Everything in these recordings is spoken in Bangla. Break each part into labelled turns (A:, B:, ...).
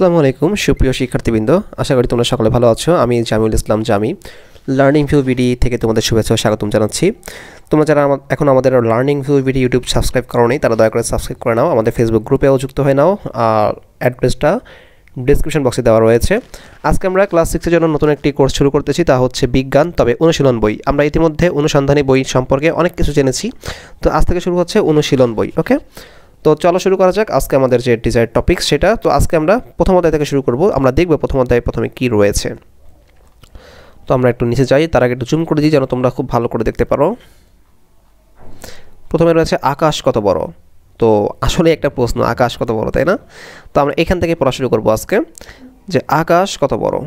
A: আসসালামু আলাইকুম সুপ্রিয় শিক্ষার্থীবৃন্দ আশা করি তোমরা সকলে ভালো আছো আমি Jamiul Islam Jami learning view BD থেকে তোমাদের শুভেচ্ছা স্বাগতম জানাচ্ছি তোমরা যারা এখন আমাদের learning view BD YouTube subscribe করো তারা দয়া করে সাবস্ক্রাইব করে নাও আমাদের ফেসবুক গ্রুপেও যুক্ত হয়ে নাও আর অ্যাড্রেসটা ডিসক্রিপশন বক্সে দেওয়া রয়েছে আজকে আমরা ক্লাস সিক্সের জন্য নতুন একটি কোর্স শুরু করতেছি তা হচ্ছে বিজ্ঞান তবে অনুশীলন বই আমরা ইতিমধ্যে অনুসন্ধানী বই সম্পর্কে অনেক কিছু জেনেছি তো আজ থেকে শুরু হচ্ছে অনুশীলন বই ওকে তো চলো শুরু করা যাক আজকে আমাদের যে ডিজাইন টপিক সেটা তো আজকে আমরা প্রথম অধ্যায় থেকে শুরু করব আমরা দেখব প্রথম অধ্যায় প্রথমে কি রয়েছে তো আমরা একটু নিচে যাই তার আগে একটু জুম করে দিই যেন তোমরা খুব ভালো করে দেখতে পারো প্রথমে রয়েছে আকাশ কত বড় তো আসলে একটা প্রশ্ন আকাশ কত বড় তাই না তো আমরা এখান থেকে পড়া শুরু করবো আজকে যে আকাশ কত বড়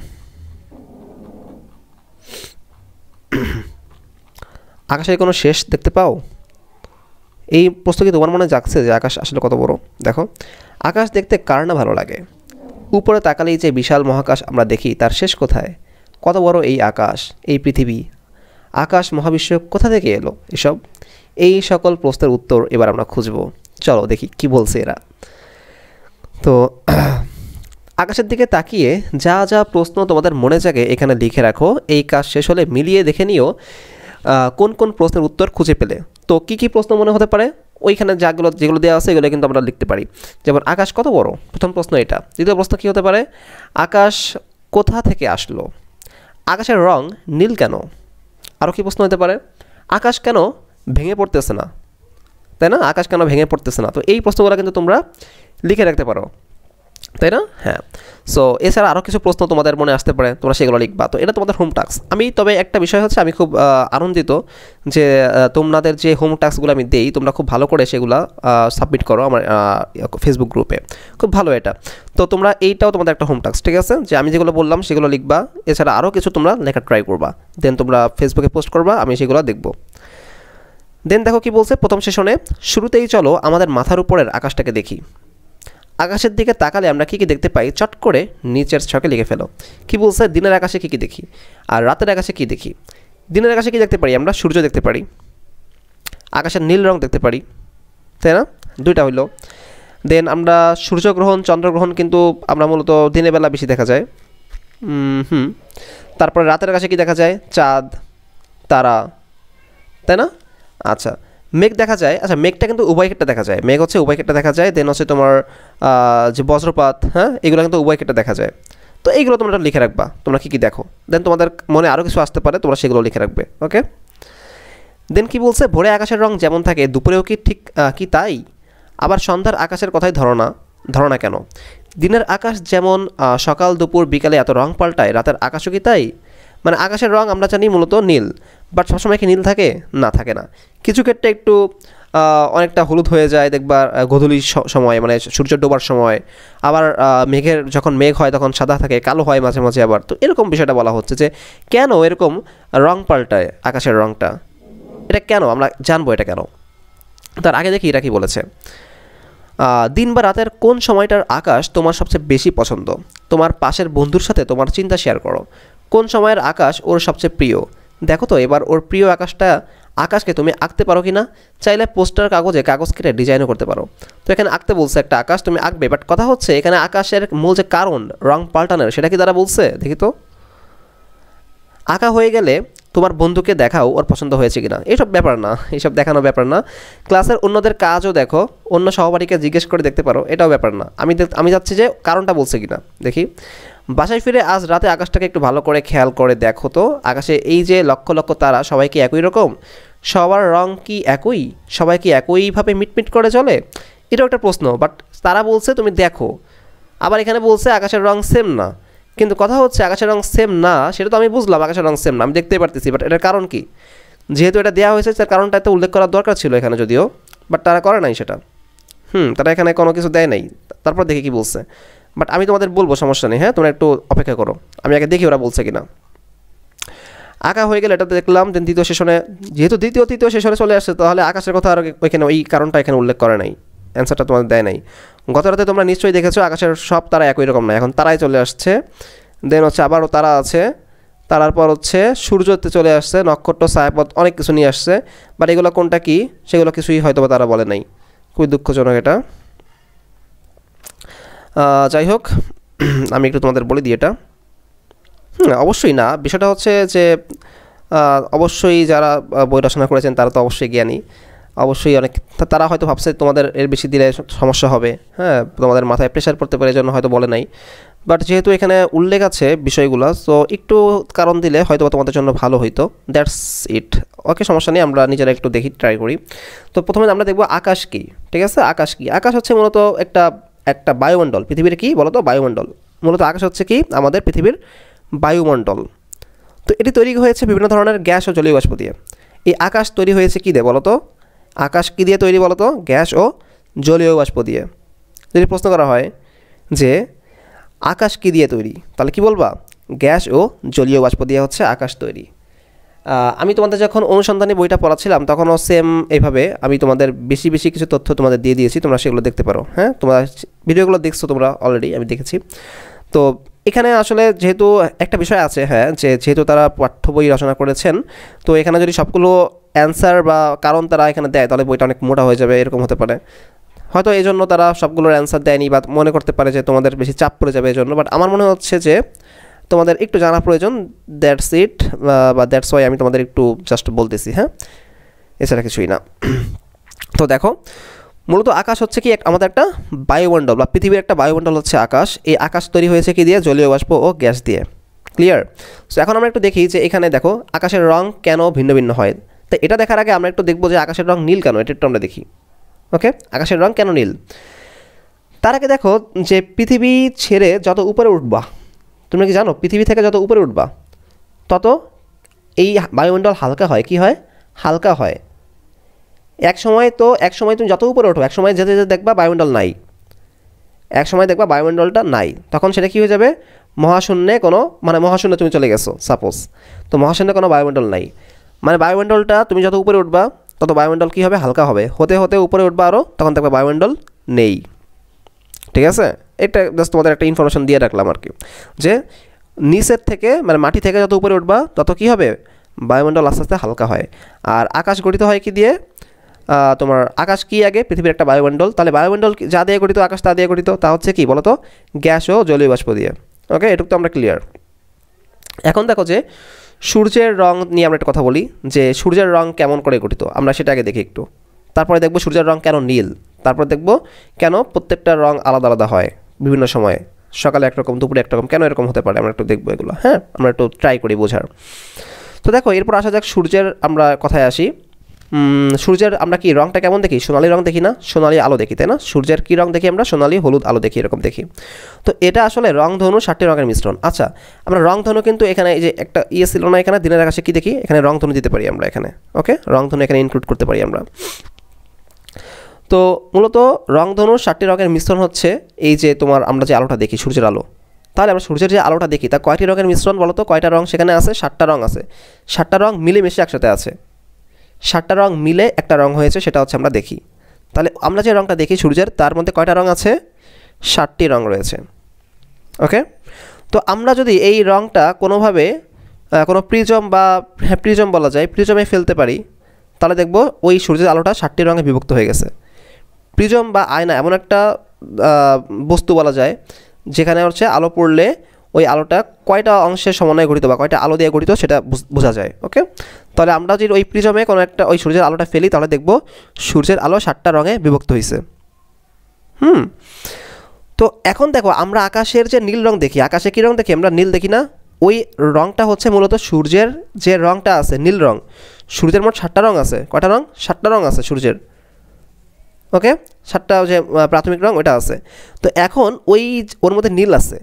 A: আকাশে কোনো শেষ দেখতে পাও এই প্রশ্ন কি তোমার মনে জাগছে যে আকাশ আসলে কত বড় দেখো আকাশ দেখতে কার না ভালো লাগে উপরে তাকালেই যে বিশাল মহাকাশ আমরা দেখি তার শেষ কোথায় কত বড় এই আকাশ এই পৃথিবী আকাশ মহাবিশ্ব কোথা থেকে এলো এসব এই সকল প্রশ্নের উত্তর এবার আমরা খুঁজব চলো দেখি কি বলছে এরা তো আকাশের দিকে তাকিয়ে যা যা প্রশ্ন তোমাদের মনে জাগে এখানে লিখে রাখো এই কাজ শেষ হলে মিলিয়ে দেখে নিও কোন কোন প্রশ্নের উত্তর খুঁজে পেলে তো কি কি প্রশ্ন মনে হতে পারে ওইখানে যাগুলো যেগুলো দেওয়া আছে এগুলো কিন্তু আমরা লিখতে পারি যেমন আকাশ কত বড় প্রথম প্রশ্ন এটা দ্বিতীয় প্রশ্ন কী হতে পারে আকাশ কোথা থেকে আসলো আকাশের রং নীল কেন আরও কি প্রশ্ন হতে পারে আকাশ কেন ভেঙে পড়তেছে না তাই না আকাশ কেন ভেঙে পড়তেছে না তো এই প্রশ্নগুলো কিন্তু তোমরা লিখে রাখতে পারো তাই না হ্যাঁ সো এছাড়া আরও কিছু প্রশ্ন তোমাদের মনে আসতে পারে তোমরা সেগুলো লিখবা তো এটা তোমাদের হোম টাস্ক আমি তবে একটা বিষয় হচ্ছে আমি খুব আনন্দিত যে তোমাদের যে হোম টাস্কগুলো আমি দেই তোমরা খুব ভালো করে সেগুলো সাবমিট করো আমার ফেসবুক গ্রুপে খুব ভালো এটা তো তোমরা এইটাও তোমাদের একটা হোম টাস্ক ঠিক আছে যে আমি যেগুলো বললাম সেগুলো লিখবা এছাড়া আরও কিছু তোমরা লেখা ট্রাই করবা দেন তোমরা ফেসবুকে পোস্ট করবা আমি সেগুলো দেখবো দেন দেখো কি বলছে প্রথম সেশনে শুরুতেই চলো আমাদের মাথার উপরের আকাশটাকে দেখি আকাশের দিকে তাকালে আমরা কী কী দেখতে পাই চট করে নিচের ছকে লিখে ফেলো কী বলছে দিনের আকাশে কী কী দেখি আর রাতের আকাশে কী দেখি দিনের আকাশে কী দেখতে পারি আমরা সূর্য দেখতে পারি আকাশের নীল রং দেখতে পারি তাই না দুইটা হইলো দেন আমরা সূর্যগ্রহণ চন্দ্রগ্রহণ কিন্তু আমরা মূলত দিনের বেলা বেশি দেখা যায় হুম তারপরে রাতের আকাশে কী দেখা যায় চাঁদ তারা তাই না আচ্ছা মেঘ দেখা যায় আচ্ছা মেঘটা কিন্তু উভয় ক্ষেত্রে দেখা যায় মেঘ হচ্ছে উভয় ক্ষেত্রে দেখা যায় দেন হচ্ছে তোমার যে বজ্রপাত হ্যাঁ এগুলো কিন্তু উভয় ক্ষেত্রে দেখা যায় তো এইগুলো তোমরা একটা লিখে রাখবা তোমরা কী কী দেখো দেন তোমাদের মনে আরও কিছু আসতে পারে তোমরা সেগুলো লিখে রাখবে ওকে দেন কি বলছে ভোরে আকাশের রং যেমন থাকে দুপুরেও কি ঠিক কি তাই আবার সন্ধ্যার আকাশের কথাই ধরো না ধরো না কেন দিনের আকাশ যেমন সকাল দুপুর বিকালে এত রং পাল্টায় রাতের আকাশও কি তাই মানে আকাশের রং আমরা জানি মূলত নীল বাট সবসময় কি নীল থাকে না থাকে না কিছু ক্ষেত্রে একটু অনেকটা হলুদ হয়ে যায় দেখবার গধূলির সময় মানে সূর্য ডোবার সময় আবার মেঘের যখন মেঘ হয় তখন সাদা থাকে কালো হয় মাঝে মাঝে আবার তো এরকম বিষয়টা বলা হচ্ছে যে কেন এরকম রং পাল্টায় আকাশের রংটা এটা কেন আমরা জানবো এটা কেন তার আগে দেখি এটা কি বলেছে দিন বা রাতের কোন সময়টার আকাশ তোমার সবচেয়ে বেশি পছন্দ তোমার পাশের বন্ধুর সাথে তোমার চিন্তা শেয়ার করো কোন সময়ের আকাশ ওর সবচেয়ে প্রিয় দেখো তো এবার ওর প্রিয় আকাশটা আকাশকে তুমি আঁকতে পারো কি না চাইলে পোস্টার কাগজে কাগজ কেটে ডিজাইনও করতে পারো তো এখানে আঁকতে বলছে একটা আকাশ তুমি আঁকবে বাট কথা হচ্ছে এখানে আকাশের মূল যে কারণ রং পাল্টানোর সেটা কি তারা বলছে দেখি তো আঁকা হয়ে গেলে তোমার বন্ধুকে দেখাও ওর পছন্দ হয়েছে কিনা এইসব ব্যাপার না এইসব দেখানো ব্যাপার না ক্লাসের অন্যদের কাজও দেখো অন্য সহপাঠীকে জিজ্ঞেস করে দেখতে পারো এটাও ব্যাপার না আমি আমি যাচ্ছি যে কারণটা বলছে কিনা দেখি বাসায় ফিরে আজ রাতে আকাশটাকে একটু ভালো করে খেয়াল করে দেখো তো আকাশে এই যে লক্ষ লক্ষ তারা সবাই কি একই রকম সবার রং কি একই সবাই কি একইভাবে মিটমিট করে চলে এটাও একটা প্রশ্ন বাট তারা বলছে তুমি দেখো আবার এখানে বলছে আকাশের রং সেম না কিন্তু কথা হচ্ছে আকাশের রং সেম না সেটা তো আমি বুঝলাম আকাশের রং সেম না আমি দেখতেই পারতেছি বাট এটার কারণ কি যেহেতু এটা দেওয়া হয়েছে তার কারণটা এত উল্লেখ করার দরকার ছিল এখানে যদিও বাট তারা করে নাই সেটা হুম তারা এখানে কোনো কিছু দেয় নাই তারপর দেখে কি বলছে বাট আমি তোমাদের বলবো সমস্যা নেই হ্যাঁ তোমরা একটু অপেক্ষা করো আমি আগে দেখি ওরা বলছে কিনা আঁকা হয়ে গেলে এটাতে দেখলাম দেন দ্বিতীয় সেশনে যেহেতু দ্বিতীয় তৃতীয় সেশনে চলে আসছে তাহলে আকাশের কথা আর ওইখানে ওই কারণটা এখানে উল্লেখ করে নাই অ্যান্সারটা তোমাদের দেয় নাই গত রাতে তোমরা নিশ্চয়ই দেখেছো আকাশের সব তারা একই রকম না এখন তারাই চলে আসছে দেন হচ্ছে আবারও তারা আছে তারার পর হচ্ছে সূর্যতে চলে আসছে নক্ষত্র ছায়াপথ অনেক কিছু নিয়ে আসছে বাট এগুলো কোনটা কি সেগুলো কিছুই হয়তো তারা বলে নাই খুবই দুঃখজনক এটা যাই হোক আমি একটু তোমাদের বলে দিই এটা হ্যাঁ, অবশ্যই না বিষয়টা হচ্ছে যে অবশ্যই যারা বই রচনা করেছেন তারা তো অবশ্যই জ্ঞানী অবশ্যই অনেক তারা হয়তো ভাবছে তোমাদের এর বেশি দিলে সমস্যা হবে হ্যাঁ তোমাদের মাথায় প্রেশার পড়তে পারে জন্য হয়তো বলে নাই বাট যেহেতু এখানে উল্লেখ আছে বিষয়গুলো তো একটু কারণ দিলে হয়তো তোমাদের জন্য ভালো হইতো দ্যাটস ইট ওকে সমস্যা নেই আমরা নিজেরা একটু দেখি ট্রাই করি তো প্রথমে আমরা দেখব আকাশ কী ঠিক আছে আকাশ কী আকাশ হচ্ছে মূলত একটা একটা বায়ুমণ্ডল পৃথিবীর কি বলতো বায়ুমণ্ডল মূলত আকাশ হচ্ছে কি আমাদের পৃথিবীর বায়ুমণ্ডল তো এটি তৈরি হয়েছে বিভিন্ন ধরনের গ্যাস ও জলীয় বাষ্প দিয়ে এই আকাশ তৈরি হয়েছে কী দিয়ে বলতো আকাশ কী দিয়ে তৈরি বলতো গ্যাস ও জলীয় বাষ্প দিয়ে যদি প্রশ্ন করা হয় যে আকাশ কী দিয়ে তৈরি তাহলে কি বলবা গ্যাস ও জলীয় বাষ্প দিয়ে হচ্ছে আকাশ তৈরি আমি তোমাদের যখন অনুসন্ধানী বইটা পড়াচ্ছিলাম তখনও সেম এইভাবে আমি তোমাদের বেশি বেশি কিছু তথ্য তোমাদের দিয়ে দিয়েছি তোমরা সেগুলো দেখতে পারো হ্যাঁ তোমরা ভিডিওগুলো দেখছো তোমরা অলরেডি আমি দেখেছি তো এখানে আসলে যেহেতু একটা বিষয় আছে হ্যাঁ যে যেহেতু তারা পাঠ্য বই রচনা করেছেন তো এখানে যদি সবগুলো অ্যান্সার বা কারণ তারা এখানে দেয় তাহলে বইটা অনেক মোটা হয়ে যাবে এরকম হতে পারে হয়তো এই জন্য তারা সবগুলোর অ্যান্সার দেয়নি বা মনে করতে পারে যে তোমাদের বেশি চাপ পড়ে যাবে এই জন্য বাট আমার মনে হচ্ছে যে তোমাদের একটু জানা প্রয়োজন দ্যাটস ইট বা দ্যাটস ওয়াই আমি তোমাদের একটু জাস্ট বলতেছি হ্যাঁ এছাড়া কিছুই না তো দেখো মূলত আকাশ হচ্ছে কি আমাদের একটা বায়ুমণ্ডল বা পৃথিবীর একটা বায়ুমণ্ডল হচ্ছে আকাশ এই আকাশ তৈরি হয়েছে কি দিয়ে জলীয় বাষ্প ও গ্যাস দিয়ে ক্লিয়ার সো এখন আমরা একটু দেখি যে এখানে দেখো আকাশের রং কেন ভিন্ন ভিন্ন হয় তো এটা দেখার আগে আমরা একটু দেখবো যে আকাশের রং নীল কেন এটা একটু আমরা দেখি ওকে আকাশের রং কেন নীল তার আগে দেখো যে পৃথিবী ছেড়ে যত উপরে উঠবা তোমরা কি জানো পৃথিবী থেকে যত উপরে উঠবা তত এই বায়ুমণ্ডল হালকা হয় কি হয় হালকা হয় এক সময় তো এক সময় তুমি যত উপরে উঠো এক সময় যেতে যেতে দেখবা বায়ুমণ্ডল নাই এক সময় দেখবা বায়ুমণ্ডলটা নাই তখন সেটা কি হয়ে যাবে মহাশূন্যে কোনো মানে মহাশূন্যে তুমি চলে গেছো সাপোজ তো মহাশূন্যে কোনো বায়ুমণ্ডল নাই মানে বায়ুমণ্ডলটা তুমি যত উপরে উঠবা তত বায়ুমণ্ডল কী হবে হালকা হবে হতে হতে উপরে উঠবা আরও তখন দেখবা বায়ুমণ্ডল নেই ঠিক আছে এটা জাস্ট তোমাদের একটা ইনফরমেশন দিয়ে রাখলাম আর কি যে নিচের থেকে মানে মাটি থেকে যত উপরে উঠবা তত কি হবে বায়ুমণ্ডল আস্তে আস্তে হালকা হয় আর আকাশ গঠিত হয় কি দিয়ে তোমার আকাশ কি আগে পৃথিবীর একটা বায়ুমণ্ডল তাহলে বায়ুমণ্ডল যা দিয়ে গঠিত আকাশ তা দিয়ে গঠিত তা হচ্ছে কি বলতো গ্যাস ও জলীয় বাষ্প দিয়ে ওকে এটুকু তো আমরা ক্লিয়ার এখন দেখো যে সূর্যের রং নিয়ে আমরা একটা কথা বলি যে সূর্যের রং কেমন করে গঠিত আমরা সেটা আগে দেখি একটু তারপরে দেখবো সূর্যের রং কেন নীল তারপর দেখব কেন প্রত্যেকটা রং আলাদা আলাদা হয় বিভিন্ন সময়ে সকালে একরকম দুপুরে একরকম কেন এরকম হতে পারে আমরা একটু দেখবো এগুলো হ্যাঁ আমরা একটু ট্রাই করি বোঝার তো দেখো এরপর আসা যাক সূর্যের আমরা কথায় আসি সূর্যের আমরা কি রংটা কেমন দেখি সোনালি রং দেখি না সোনালি আলো দেখি তাই না সূর্যের কী রং দেখি আমরা সোনালি হলুদ আলো দেখি এরকম দেখি তো এটা আসলে রংধনু ষাটটি রঙের মিশ্রণ আচ্ছা আমরা রংধনু কিন্তু এখানে এই যে একটা ইয়ে ছিল না এখানে দিনের আকাশে কী দেখি এখানে রংধনু দিতে পারি আমরা এখানে ওকে রংধনু এখানে ইনক্লুড করতে পারি আমরা তো মূলত রংধনুর সাতটি রঙের মিশ্রণ হচ্ছে এই যে তোমার আমরা যে আলোটা দেখি সূর্যের আলো তাহলে আমরা সূর্যের যে আলোটা দেখি তা কয়টি রঙের মিশ্রণ বলো তো কয়টা রং সেখানে আছে সাতটা রং আছে সাতটা রং মিলেমিশে একসাথে আছে সাতটা রং মিলে একটা রং হয়েছে সেটা হচ্ছে আমরা দেখি তাহলে আমরা যে রঙটা দেখি সূর্যের তার মধ্যে কয়টা রং আছে সাতটি রং রয়েছে ওকে তো আমরা যদি এই রংটা কোনোভাবে কোনো প্রিজম বা হ্যাঁ, প্রিজম বলা যায় প্রিজমে ফেলতে পারি তাহলে দেখব ওই সূর্যের আলোটা সাতটি রঙে বিভক্ত হয়ে গেছে প্রিজম বা আয়না এমন একটা বস্তু বলা যায় যেখানে হচ্ছে আলো পড়লে ওই আলোটা কয়টা অংশের সমন্বয়ে গঠিত বা কয়টা আলো দিয়ে গঠিত সেটা বোঝা যায় ওকে তাহলে আমরা যদি ওই প্রিজমে কোনো একটা ওই সূর্যের আলোটা ফেলি তাহলে দেখব সূর্যের আলো সাতটা রঙে বিভক্ত হয়েছে হুম তো এখন দেখো আমরা আকাশের যে নীল রং দেখি আকাশে কী রং দেখি আমরা নীল দেখি না ওই রংটা হচ্ছে মূলত সূর্যের যে রংটা আছে নীল রং সূর্যের মোট সাতটা রং আছে কয়টা রং সাতটা রং আছে সূর্যের ওকে সাতটা যে প্রাথমিক রং ওটা আছে তো এখন ওই ওর মধ্যে নীল আছে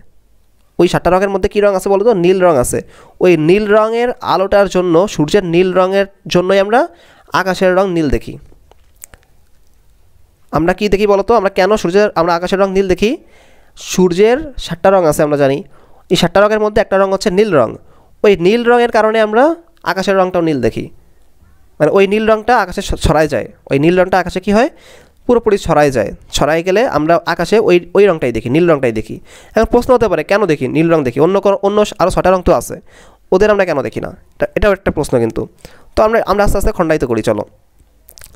A: ওই সাতটা রঙের মধ্যে কী রঙ আছে বলতো তো নীল রং আছে ওই নীল রঙের আলোটার জন্য সূর্যের নীল রঙের জন্যই আমরা আকাশের রং নীল দেখি আমরা কি দেখি বলতো আমরা কেন সূর্যের আমরা আকাশের রং নীল দেখি সূর্যের সাতটা রং আছে আমরা জানি এই সাতটা রঙের মধ্যে একটা রং হচ্ছে নীল রং ওই নীল রঙের কারণে আমরা আকাশের রংটাও নীল দেখি মানে ওই নীল রঙটা আকাশে ছড়ায় যায় ওই নীল রঙটা আকাশে কী হয় পুরোপুরি ছড়ায় যায় ছড়ায় গেলে আমরা আকাশে ওই ওই রঙটাই দেখি নীল রঙটাই দেখি এখন প্রশ্ন হতে পারে কেন দেখি নীল রঙ দেখি অন্য কোনো অন্য আরও ছটা রঙ তো আছে ওদের আমরা কেন দেখি না এটাও একটা প্রশ্ন কিন্তু তো আমরা আমরা আস্তে আস্তে খণ্ডায়িত করি চলো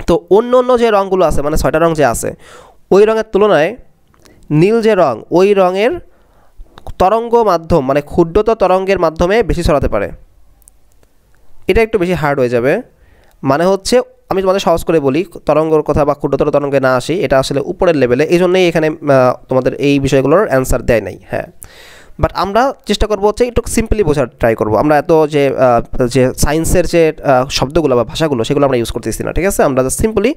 A: তো অন্য অন্য যে রঙগুলো আছে মানে ছয়টা রঙ যে আছে ওই রঙের তুলনায় নীল যে রঙ ওই রঙের তরঙ্গ মাধ্যম মানে ক্ষুদ্রত তরঙ্গের মাধ্যমে বেশি ছড়াতে পারে এটা একটু বেশি হার্ড হয়ে যাবে মানে হচ্ছে আমি তোমাদের সহজ করে বলি তরঙ্গর কথা বা ক্ষুদ্রতর তরঙ্গে না আসি এটা আসলে উপরের লেভেলে এই জন্যই এখানে তোমাদের এই বিষয়গুলোর অ্যান্সার দেয় নাই হ্যাঁ বাট আমরা চেষ্টা করবো হচ্ছে একটু সিম্পলি বোঝার ট্রাই করবো আমরা এত যে যে সায়েন্সের যে শব্দগুলো বা ভাষাগুলো সেগুলো আমরা ইউজ করতেছি না ঠিক আছে আমরা সিম্পলি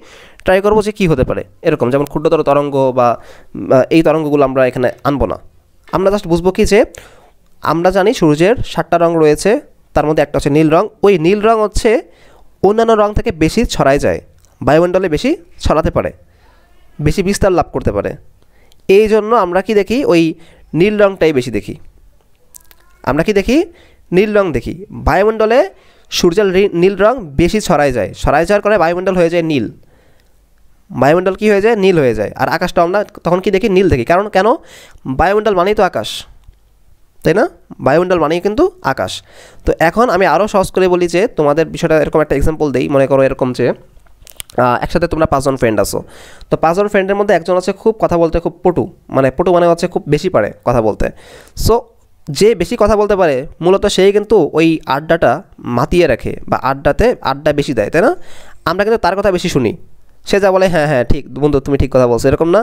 A: ট্রাই করবো যে কী হতে পারে এরকম যেমন ক্ষুদ্রতর তরঙ্গ বা এই তরঙ্গগুলো আমরা এখানে আনবো না আমরা জাস্ট বুঝবো কি যে আমরা জানি সূর্যের সাতটা রঙ রয়েছে তার মধ্যে একটা হচ্ছে নীল রঙ ওই নীল রঙ হচ্ছে অন্যান্য রং থেকে বেশি ছড়ায় যায় বায়ুমণ্ডলে বেশি ছড়াতে পারে বেশি বিস্তার লাভ করতে পারে এই জন্য আমরা কি দেখি ওই নীল রংটাই বেশি দেখি আমরা কি দেখি নীল রং দেখি বায়ুমণ্ডলে সূর্যের নীল রং বেশি ছড়ায় যায় ছড়ায় যাওয়ার করে বায়ুমণ্ডল হয়ে যায় নীল বায়ুমণ্ডল কি হয়ে যায় নীল হয়ে যায় আর আকাশটা আমরা তখন কি দেখি নীল দেখি কারণ কেন বায়ুমণ্ডল মানেই তো আকাশ তাই না বায়ুমণ্ডল মানেই কিন্তু আকাশ তো এখন আমি আরও সহজ করে বলি যে তোমাদের বিষয়টা এরকম একটা এক্সাম্পল দেই মনে করো এরকম যে একসাথে তোমরা পাঁচজন ফ্রেন্ড আসো তো পাঁচজন ফ্রেন্ডের মধ্যে একজন আছে খুব কথা বলতে খুব পটু মানে পটু মানে হচ্ছে খুব বেশি পারে কথা বলতে সো যে বেশি কথা বলতে পারে মূলত সেই কিন্তু ওই আড্ডাটা মাতিয়ে রাখে বা আড্ডাতে আড্ডা বেশি দেয় তাই না আমরা কিন্তু তার কথা বেশি শুনি সে যা বলে হ্যাঁ হ্যাঁ ঠিক বন্ধু তুমি ঠিক কথা বলছো এরকম না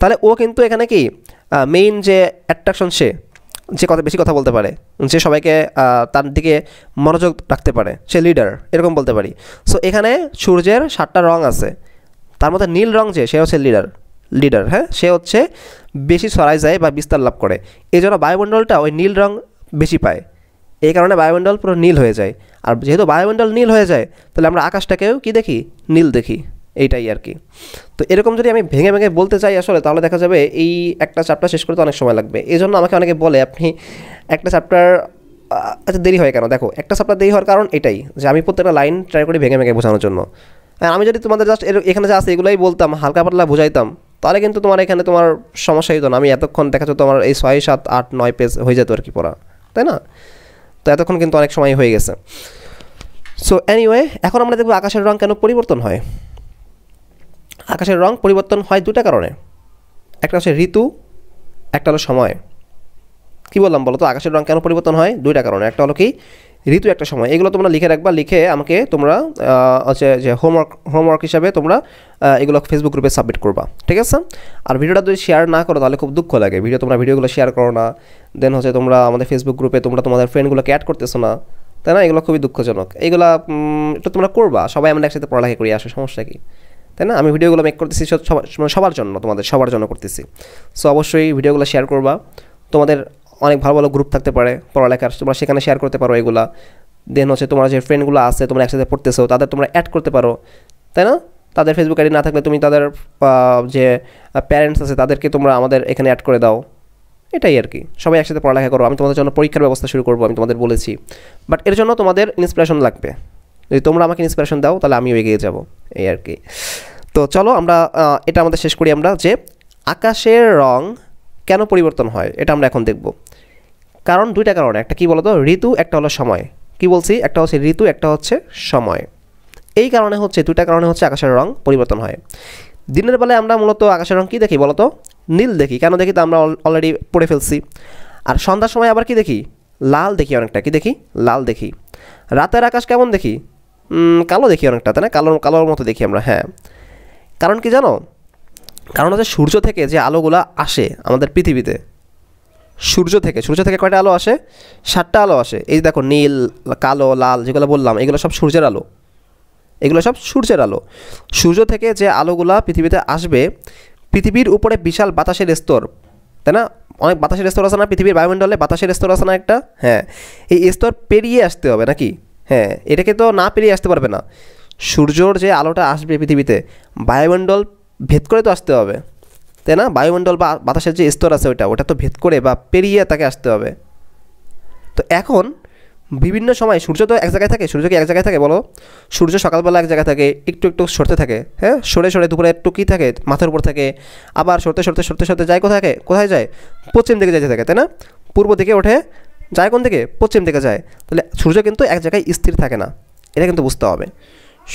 A: তাহলে ও কিন্তু এখানে কি মেইন যে অ্যাট্রাকশন সে যে কথা বেশি কথা বলতে পারে যে সবাইকে তার দিকে মনোযোগ রাখতে পারে সে লিডার এরকম বলতে পারি সো এখানে সূর্যের সাতটা রং আছে তার মধ্যে নীল রং যে সে হচ্ছে লিডার লিডার হ্যাঁ সে হচ্ছে বেশি ছড়ায় যায় বা বিস্তার লাভ করে এই জন্য বায়ুমণ্ডলটা ওই নীল রং বেশি পায় এই কারণে বায়ুমণ্ডল পুরো নীল হয়ে যায় আর যেহেতু বায়ুমণ্ডল নীল হয়ে যায় তাহলে আমরা আকাশটাকেও কি দেখি নীল দেখি এইটাই আর কি তো এরকম যদি আমি ভেঙে ভেঙে বলতে চাই আসলে তাহলে দেখা যাবে এই একটা চ্যাপ্টার শেষ করতে অনেক সময় লাগবে এই জন্য আমাকে অনেকে বলে আপনি একটা চ্যাপ্টার আচ্ছা দেরি হয় কেন দেখো একটা চ্যাপ্টার দেরি হওয়ার কারণ এটাই যে আমি প্রত্যেকটা লাইন ট্রাই করি ভেঙে ভেঙে বোঝানোর জন্য আর আমি যদি তোমাদের জাস্ট এখানে যা আছে এগুলোই বলতাম হালকা পাতলা বোঝাইতাম তাহলে কিন্তু তোমার এখানে তোমার সমস্যা হইতো না আমি এতক্ষণ দেখা যেত তোমার এই ছয় সাত আট নয় পেজ হয়ে যেত আর কি পড়া তাই না তো এতক্ষণ কিন্তু অনেক সময় হয়ে গেছে সো এনিওয়ে এখন আমরা দেখবো আকাশের রঙ কেন পরিবর্তন হয় আকাশের রং পরিবর্তন হয় দুটা কারণে একটা হচ্ছে ঋতু একটা হলো সময় কী বললাম বলো তো আকাশের রং কেন পরিবর্তন হয় দুইটা কারণে একটা হলো কি ঋতু একটা সময় এগুলো তোমরা লিখে রাখবা লিখে আমাকে তোমরা হচ্ছে যে হোমওয়ার্ক হোমওয়ার্ক হিসাবে তোমরা এগুলো ফেসবুক গ্রুপে সাবমিট করবা ঠিক আছে আর ভিডিওটা যদি শেয়ার না করো তাহলে খুব দুঃখ লাগে ভিডিও তোমরা ভিডিওগুলো শেয়ার করো না দেন হচ্ছে তোমরা আমাদের ফেসবুক গ্রুপে তোমরা তোমাদের ফ্রেন্ডগুলোকে অ্যাড করতেছো না তাই না এগুলো খুবই দুঃখজনক এগুলো একটু তোমরা করবা সবাই আমরা একসাথে পড়ালেখা করি আসো সমস্যা কি তাই না আমি ভিডিওগুলো মেক করতেছি মানে সবার জন্য তোমাদের সবার জন্য করতেছি সো অবশ্যই ভিডিওগুলো শেয়ার করবা তোমাদের অনেক ভালো ভালো গ্রুপ থাকতে পারে পড়ালেখার তোমরা সেখানে শেয়ার করতে পারো এগুলা দেন হচ্ছে তোমার যে ফ্রেন্ডগুলো আছে তোমরা একসাথে পড়তেছো তাদের তোমরা অ্যাড করতে পারো তাই না তাদের ফেসবুক আইডি না থাকলে তুমি তাদের যে প্যারেন্টস আছে তাদেরকে তোমরা আমাদের এখানে অ্যাড করে দাও এটাই আর কি সবাই একসাথে পড়ালেখা করো আমি তোমাদের জন্য পরীক্ষার ব্যবস্থা শুরু করবো আমি তোমাদের বলেছি বাট এর জন্য তোমাদের ইন্সপিরেশন লাগবে যদি তোমরা আমাকে ইন্সপিরেশন দাও তাহলে আমিও এগিয়ে যাব এই আর কি তো চলো আমরা এটা আমাদের শেষ করি আমরা যে আকাশের রং কেন পরিবর্তন হয় এটা আমরা এখন দেখব কারণ দুইটা কারণ একটা কি বলতো ঋতু একটা হলো সময় কি বলছি একটা হচ্ছে ঋতু একটা হচ্ছে সময় এই কারণে হচ্ছে দুইটা কারণে হচ্ছে আকাশের রং পরিবর্তন হয় দিনের বেলায় আমরা মূলত আকাশের রং কী দেখি বলতো নীল দেখি কেন দেখি তো আমরা অলরেডি পড়ে ফেলছি আর সন্ধ্যার সময় আবার কি দেখি লাল দেখি অনেকটা কি দেখি লাল দেখি রাতের আকাশ কেমন দেখি কালো দেখি অনেকটা তাই না কালোর কালোর মতো দেখি আমরা হ্যাঁ কারণ কি জানো কারণ হচ্ছে সূর্য থেকে যে আলোগুলো আসে আমাদের পৃথিবীতে সূর্য থেকে সূর্য থেকে কয়টা আলো আসে সাতটা আলো আসে এই যে দেখো নীল কালো লাল যেগুলো বললাম এগুলো সব সূর্যের আলো এগুলো সব সূর্যের আলো সূর্য থেকে যে আলোগুলা পৃথিবীতে আসবে পৃথিবীর উপরে বিশাল বাতাসের স্তর তাই না অনেক বাতাসের স্তর আছে না পৃথিবীর বায়ুমণ্ডলে বাতাসের স্তর আছে না একটা হ্যাঁ এই স্তর পেরিয়ে আসতে হবে নাকি হ্যাঁ এটাকে তো না পেরিয়ে আসতে পারবে না সূর্যর যে আলোটা আসবে পৃথিবীতে বায়ুমণ্ডল ভেদ করে তো আসতে হবে তাই না বায়ুমণ্ডল বা বাতাসের যে স্তর আছে ওটা ওটা তো ভেদ করে বা পেরিয়ে তাকে আসতে হবে তো এখন বিভিন্ন সময় সূর্য তো এক জায়গায় থাকে সূর্য কি এক জায়গায় থাকে বলো সূর্য সকালবেলা এক জায়গায় থাকে একটু একটু সরতে থাকে হ্যাঁ সরে সরে দুপুরে একটু কী থাকে মাথার উপর থাকে আবার সরতে সরতে সরতে সরতে যায় কোথায় কোথায় যায় পশ্চিম দিকে যেতে থাকে তাই না পূর্ব দিকে ওঠে যায় কোন থেকে পশ্চিম দিকে যায় তাহলে সূর্য কিন্তু এক জায়গায় স্থির থাকে না এটা কিন্তু বুঝতে হবে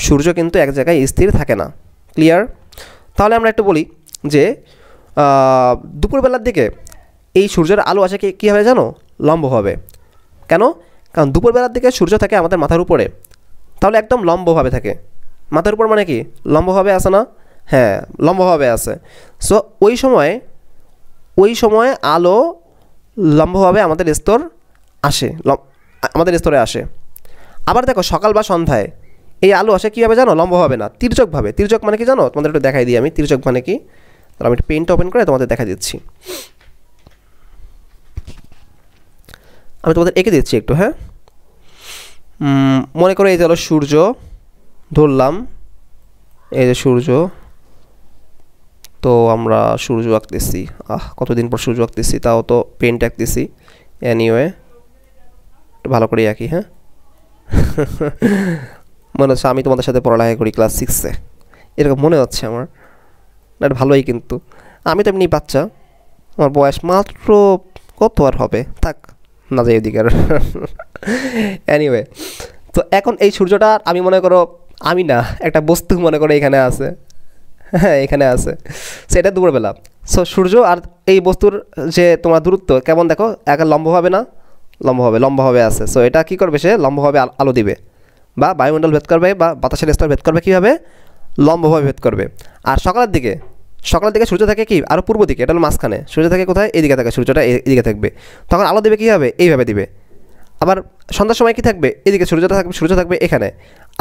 A: সূর্য কিন্তু এক জায়গায় স্থির থাকে না ক্লিয়ার তাহলে আমরা একটু বলি যে দুপুরবেলার দিকে এই সূর্যের আলো আসে কি কী হবে জানো লম্ব হবে কেন কারণ দুপুরবেলার দিকে সূর্য থাকে আমাদের মাথার উপরে তাহলে একদম লম্বভাবে থাকে মাথার উপর মানে কি লম্বভাবে আসে না হ্যাঁ লম্বভাবে আসে সো ওই সময় ওই সময় আলো লম্বভাবে আমাদের স্তর আসে আমাদের স্তরে আসে আবার দেখো সকাল বা সন্ধ্যায় এই আলো আসে কীভাবে জানো লম্বা হবে না তির্যকভাবে তির্যক মানে কি জানো তোমাদের একটু দেখাই দিই আমি তির্যক মানে কি তাহলে আমি একটু পেনটা ওপেন করে তোমাদের দেখা দিচ্ছি আমি তোমাদের এঁকে দিচ্ছি একটু হ্যাঁ মনে করো এই যে হলো সূর্য ধরলাম এই যে সূর্য তো আমরা সূর্য আঁকতেছি আহ কতদিন পর সূর্য আঁকতেছি তাও তো পেন্ট আঁকতেছি অ্যানিওয়ে ভালো করে আঁকি হ্যাঁ মনে হচ্ছে আমি তোমাদের সাথে পড়ালেখা করি ক্লাস সিক্সে এরকম মনে হচ্ছে আমার না ভালোই কিন্তু আমি তো এমনি বাচ্চা আমার বয়স মাত্র কত আর হবে থাক না যাই এদিকে আর এনিওয়ে তো এখন এই সূর্যটা আমি মনে করো আমি না একটা বস্তু মনে করো এখানে আছে হ্যাঁ এখানে আছে সেটা দুপুরবেলা সো সূর্য আর এই বস্তুর যে তোমার দূরত্ব কেমন দেখো একা লম্ব হবে না লম্বভাবে লম্বভাবে আছে সো এটা কি করবে সে লম্বভাবে আলো দিবে বা বায়ুমণ্ডল ভেদ করবে বা বাতাসের স্তর ভেদ করবে কীভাবে লম্বভাবে ভেদ করবে আর সকালের দিকে সকালের দিকে সূর্য থাকে কি আরও পূর্ব দিকে এটা হলো মাঝখানে সূর্য থাকে কোথায় এদিকে থাকে সূর্যটা এদিকে থাকবে তখন আলো দেবে কীভাবে এইভাবে দিবে আবার সন্ধ্যার সময় কি থাকবে এদিকে সূর্যটা থাকবে সূর্য থাকবে এখানে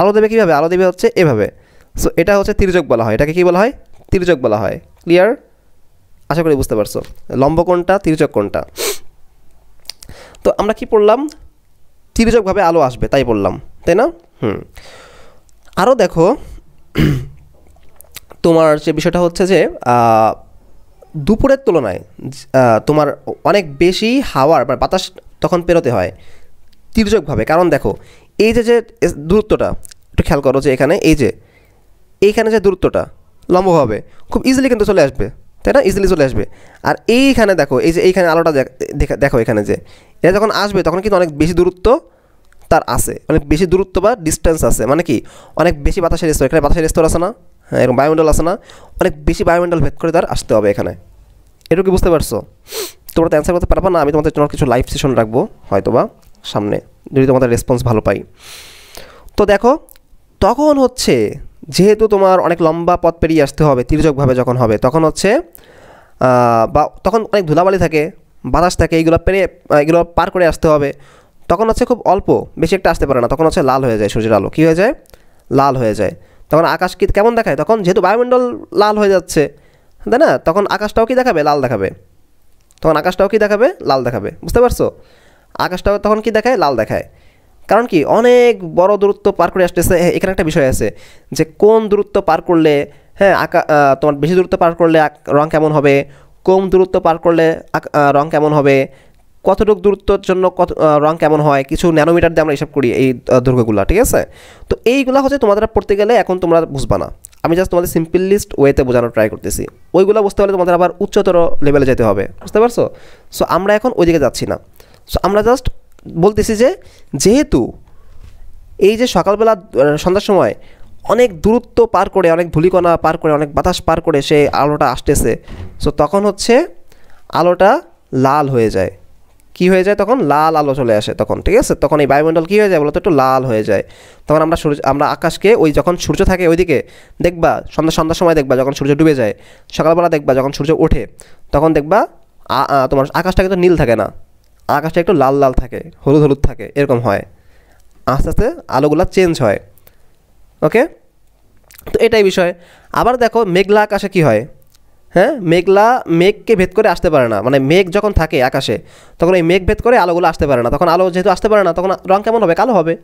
A: আলো দেবে কীভাবে আলো দেবে হচ্ছে এভাবে সো এটা হচ্ছে তির্যক বলা হয় এটাকে কী বলা হয় তির্যক বলা হয় ক্লিয়ার আশা করি বুঝতে পারছো লম্ব কোনটা তির্যক কোনটা তো আমরা কি পড়লাম তির্যকভাবে আলো আসবে তাই বললাম তাই না হুম আরও দেখো তোমার যে বিষয়টা হচ্ছে যে দুপুরের তুলনায় তোমার অনেক বেশি হাওয়ার বা বাতাস তখন পেরোতে হয় তির্যকভাবে কারণ দেখো এই যে যে দূরত্বটা একটু খেয়াল করো যে এখানে এই যে এইখানে যে দূরত্বটা লম্বভাবে খুব ইজিলি কিন্তু চলে আসবে তাই না ইজিলি চলে আসবে আর এইখানে দেখো এই যে এইখানে আলোটা দেখো এখানে যে এটা যখন আসবে তখন কিন্তু অনেক বেশি দূরত্ব তার আছে অনেক বেশি দূরত্ব বা ডিস্টেন্স আছে মানে কি অনেক বেশি বাতাসের স্তর এখানে বাতাসের স্তর আছে না হ্যাঁ এরকম বায়ুমণ্ডল আছে না অনেক বেশি বায়ুমণ্ডল ভেদ করে তার আসতে হবে এখানে এটুকু বুঝতে পারছো তোমরা তো অ্যান্সার করতে পারবো না আমি তোমাদের জন্য কিছু লাইভ সেশন রাখবো হয়তো বা সামনে যদি তোমাদের রেসপন্স ভালো পাই তো দেখো তখন হচ্ছে যেহেতু তোমার অনেক লম্বা পথ পেরিয়ে আসতে হবে তির্যকভাবে যখন হবে তখন হচ্ছে বা তখন অনেক ধুলাবালি থাকে বাতাস থাকে এইগুলো পেরিয়ে এগুলো পার করে আসতে হবে তখন হচ্ছে খুব অল্প বেশি একটা আসতে পারে না তখন হচ্ছে লাল হয়ে যায় সূর্যের আলো কী হয়ে যায় লাল হয়ে যায় তখন আকাশ কি কেমন দেখায় তখন যেহেতু বায়ুমণ্ডল লাল হয়ে যাচ্ছে তাই না তখন আকাশটাও কি দেখাবে লাল দেখাবে তখন আকাশটাও কি দেখাবে লাল দেখাবে বুঝতে পারছো আকাশটাও তখন কি দেখায় লাল দেখায় কারণ কি অনেক বড় দূরত্ব পার করে আসতেছে হ্যাঁ, এখানে একটা বিষয় আছে যে কোন দূরত্ব পার করলে হ্যাঁ আঁকা তোমার বেশি দূরত্ব পার করলে রং কেমন হবে কম দূরত্ব পার করলে রং কেমন হবে কতটুক দূরত্বর জন্য কত রং কেমন হয় কিছু ন্যানোমিটার দিয়ে আমরা হিসাব করি এই দুর্গগুলো ঠিক আছে তো এইগুলো হচ্ছে তোমাদের পড়তে গেলে এখন তোমরা বুঝবা না আমি জাস্ট তোমাদের সিম্পলিস্ট ওয়েতে বোঝানোর ট্রাই করতেছি ওইগুলো বুঝতে পারলে তোমাদের আবার উচ্চতর লেভেলে যেতে হবে বুঝতে পারছো সো আমরা এখন ওইদিকে যাচ্ছি না সো আমরা জাস্ট বলতেছি যে যেহেতু এই যে সকালবেলা সন্ধ্যার সময় অনেক দূরত্ব পার করে অনেক ধুলিকণা পার করে অনেক বাতাস পার করে সে আলোটা আসতেছে সো তখন হচ্ছে আলোটা লাল হয়ে যায় কি হয়ে যায় তখন লাল আলো চলে আসে তখন ঠিক আছে তখন এই বায়ুমণ্ডল কী হয়ে যায় বলতো একটু লাল হয়ে যায় তখন আমরা সূর্য আমরা আকাশকে ওই যখন সূর্য থাকে ওইদিকে দেখবা সন্ধ্যা সন্ধ্যার সময় দেখবা যখন সূর্য ডুবে যায় সকালবেলা দেখবা যখন সূর্য ওঠে তখন দেখবা তোমার আকাশটা কিন্তু নীল থাকে না আকাশটা একটু লাল লাল থাকে হলুদ হলুদ থাকে এরকম হয় আস্তে আস্তে আলোগুলো চেঞ্জ হয় ওকে তো এটাই বিষয় আবার দেখো মেঘলা আকাশে কি হয় হ্যাঁ মেঘলা মেঘকে ভেদ করে আসতে পারে না মানে মেঘ যখন থাকে আকাশে তখন এই মেঘ ভেদ করে আলোগুলো আসতে পারে না তখন আলো যেহেতু আসতে পারে না তখন রং কেমন হবে কালো হবে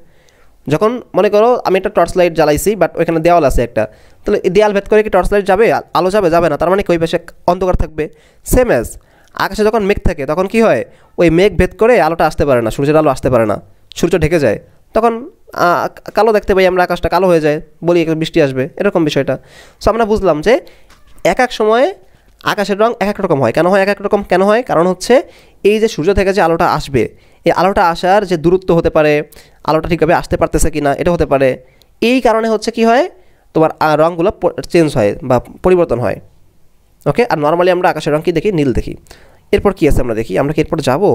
A: যখন মনে করো আমি একটা টর্চ লাইট জ্বালাইছি বাট ওইখানে দেওয়াল আছে একটা তাহলে দেওয়াল ভেদ করে কি টর্চ লাইট যাবে আলো যাবে যাবে না তার মানে কই পাশে অন্ধকার থাকবে সেম অ্যাজ আকাশে যখন মেঘ থাকে তখন কি হয় ওই মেঘ ভেদ করে আলোটা আসতে পারে না সূর্যের আলো আসতে পারে না সূর্য ঢেকে যায় তখন কালো দেখতে পাই আমরা আকাশটা কালো হয়ে যায় বলি বৃষ্টি আসবে এরকম বিষয়টা সো আমরা বুঝলাম যে এক এক সময়ে আকাশের রং এক এক রকম হয় কেন হয় এক এক রকম কেন হয় কারণ হচ্ছে এই যে সূর্য থেকে যে আলোটা আসবে এই আলোটা আসার যে দূরত্ব হতে পারে আলোটা ঠিকভাবে আসতে পারতেছে কি না এটা হতে পারে এই কারণে হচ্ছে কি হয় তোমার রঙগুলো চেঞ্জ হয় বা পরিবর্তন হয় ওকে আর নর্মালি আমরা আকাশের রঙ কি দেখি নীল দেখি এরপর কি আছে আমরা দেখি আমরা কি এরপর যাবো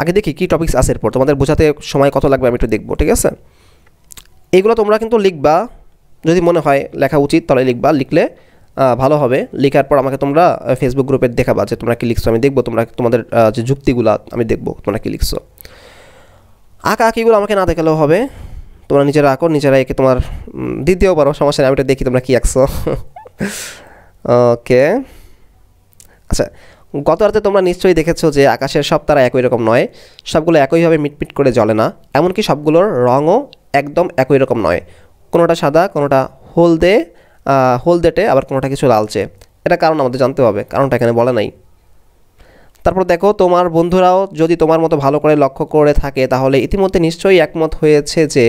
A: আগে দেখি কী টপিক্স আছে এরপর তোমাদের বোঝাতে সময় কত লাগবে আমি একটু দেখবো ঠিক আছে এগুলো তোমরা কিন্তু লিখবা যদি মনে হয় লেখা উচিত তাহলে লিখবা লিখলে ভালো হবে লেখার পর আমাকে তোমরা ফেসবুক গ্রুপে দেখাবা যে তোমরা কী লিখছো আমি দেখবো তোমরা তোমাদের যে যুক্তিগুলো আমি দেখবো তোমরা কী লিখছো আঁকা আঁকিগুলো আমাকে না দেখালেও হবে তোমরা নিজেরা আঁকো নিজেরা একে তোমার দিতেও পারো সমস্যা নেই আমি এটা দেখি তোমরা কী আঁকছো ওকে আচ্ছা গত রাতে তোমরা নিশ্চয়ই দেখেছো যে আকাশের সব তারা একই রকম নয় সবগুলো একইভাবে মিটমিট করে জ্বলে না এমনকি সবগুলোর রঙও একদম একই রকম নয় কোনোটা সাদা কোনোটা হলদে হলদেটে আবার কোনোটা কিছু লালচে এটা কারণ আমাদের জানতে হবে কারণটা এখানে বলা নাই তারপর দেখো তোমার বন্ধুরাও যদি তোমার মতো ভালো করে লক্ষ্য করে থাকে তাহলে ইতিমধ্যে নিশ্চয়ই একমত হয়েছে যে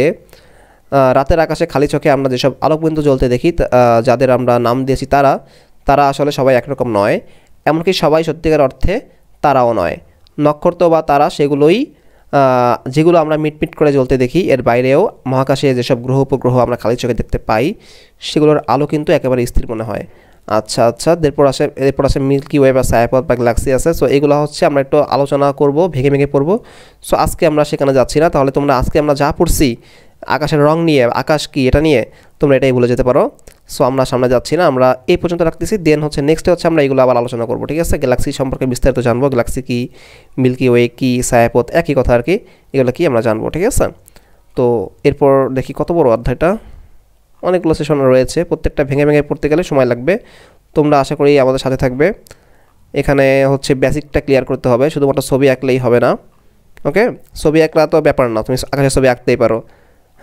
A: রাতের আকাশে খালি চোখে আমরা যেসব আলোকবিন্দু জ্বলতে দেখি যাদের আমরা নাম দিয়েছি তারা তারা আসলে সবাই একরকম নয় এমনকি সবাই সত্যিকার অর্থে তারাও নয় নক্ষত্র বা তারা সেগুলোই যেগুলো আমরা মিটমিট করে জ্বলতে দেখি এর বাইরেও মহাকাশে যেসব গ্রহ উপগ্রহ আমরা খালি চোখে দেখতে পাই সেগুলোর আলো কিন্তু একেবারে স্থির মনে হয় আচ্ছা আচ্ছা এরপর আসে এরপর আসে মিল্কি ওয়ে বা সায়াপথ বা গ্যালাক্সি আছে সো এগুলো হচ্ছে আমরা একটু আলোচনা করব ভেঙে ভেঙে পড়বো সো আজকে আমরা সেখানে যাচ্ছি না তাহলে তোমরা আজকে আমরা যা পড়ছি আকাশের রং নিয়ে আকাশ কি এটা নিয়ে তোমরা এটাই ভুলে যেতে পারো সো আমরা সামনে যাচ্ছি না আমরা এই পর্যন্ত রাখতেছি দেন হচ্ছে নেক্সটে হচ্ছে আমরা এগুলো আবার আলোচনা করবো ঠিক আছে গ্যালাক্সি সম্পর্কে বিস্তারিত জানবো গ্যালাক্সি কী মিল্কি ওয়ে কী সায়াপথ একই কথা আর কি এগুলো কি আমরা জানবো ঠিক আছে তো এরপর দেখি কত বড় অধ্যায়টা অনেকগুলো সেশন রয়েছে প্রত্যেকটা ভেঙে ভেঙে পড়তে গেলে সময় লাগবে তোমরা আশা করি আমাদের সাথে থাকবে এখানে হচ্ছে বেসিকটা ক্লিয়ার করতে হবে শুধুমাত্র ছবি আঁকলেই হবে না ওকে ছবি আঁকলা তো ব্যাপার না তুমি আকাশে ছবি আঁকতেই পারো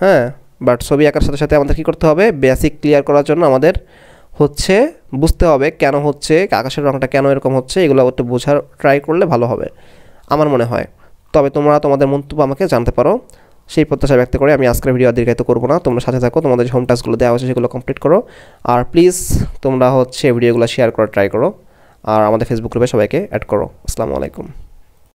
A: হ্যাঁ বাট ছবি আঁকার সাথে সাথে আমাদের কী করতে হবে বেসিক ক্লিয়ার করার জন্য আমাদের হচ্ছে বুঝতে হবে কেন হচ্ছে আকাশের রঙটা কেন এরকম হচ্ছে এগুলো একটু বোঝার ট্রাই করলে ভালো হবে আমার মনে হয় তবে তোমরা তোমাদের মন্তব্য আমাকে জানতে পারো সেই প্রত্যাশা ব্যক্ত করে আমি আজকের ভিডিও দীর্ঘায়িত করবো না তোমরা সাথে থাকো তোমাদের হোম টাস্কগুলো দেওয়া হয়েছে সেগুলো কমপ্লিট করো আর প্লিজ তোমরা হচ্ছে ভিডিওগুলো শেয়ার করার ট্রাই করো আর আমাদের ফেসবুক গ্রুপে সবাইকে অ্যাড করো আসসালামু আলাইকুম